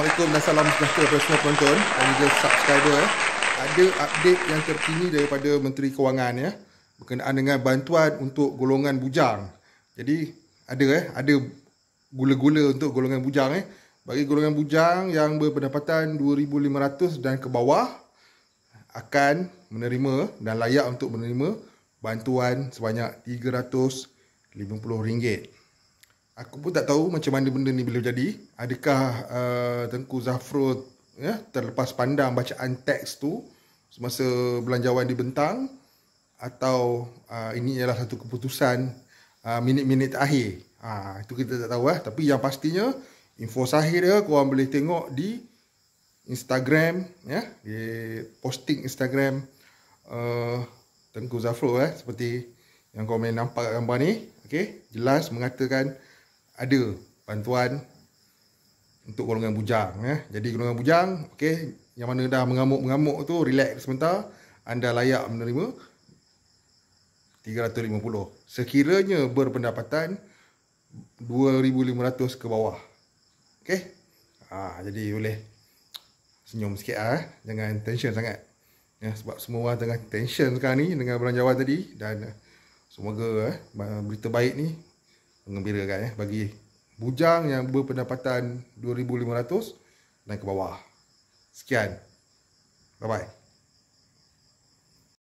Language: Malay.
Assalamualaikum dan salam sejahtera kepada semua penonton dan juga subscriber eh. Ada update yang terkini daripada Menteri Kewangan ya berkenaan dengan bantuan untuk golongan bujang. Jadi ada eh ada gula-gula untuk golongan bujang eh. Bagi golongan bujang yang berpendapatan 2500 dan ke bawah akan menerima dan layak untuk menerima bantuan sebanyak RM350. Aku pun tak tahu macam mana benda ni bila jadi. Adakah uh, Tengku Zafro ya, terlepas pandang bacaan teks tu semasa belanjawan di Bentang atau uh, ini ialah satu keputusan uh, minit-minit akhir Ha, ah, itu kita tak tahu lah. Eh. Tapi yang pastinya info sahih dia korang boleh tengok di Instagram ya, di posting Instagram uh, Tengku Zafro eh, seperti yang kau boleh nampak kat gambar ni. Okay, jelas mengatakan ada bantuan untuk golongan bujang eh. Jadi golongan bujang, okey, yang mana dah mengamuk-mengamuk tu relax sebentar, anda layak menerima 350. Sekiranya berpendapatan 2500 ke bawah. Okey. Ha, jadi boleh senyum sikit ah, eh. jangan tension sangat. Ya, sebab semua orang tengah tension sekarang ni dengan belanjawan tadi dan semoga eh, berita baik ni mengembirakan ya eh, bagi bujang yang berpendapatan 2500 naik ke bawah. Sekian. Bye bye.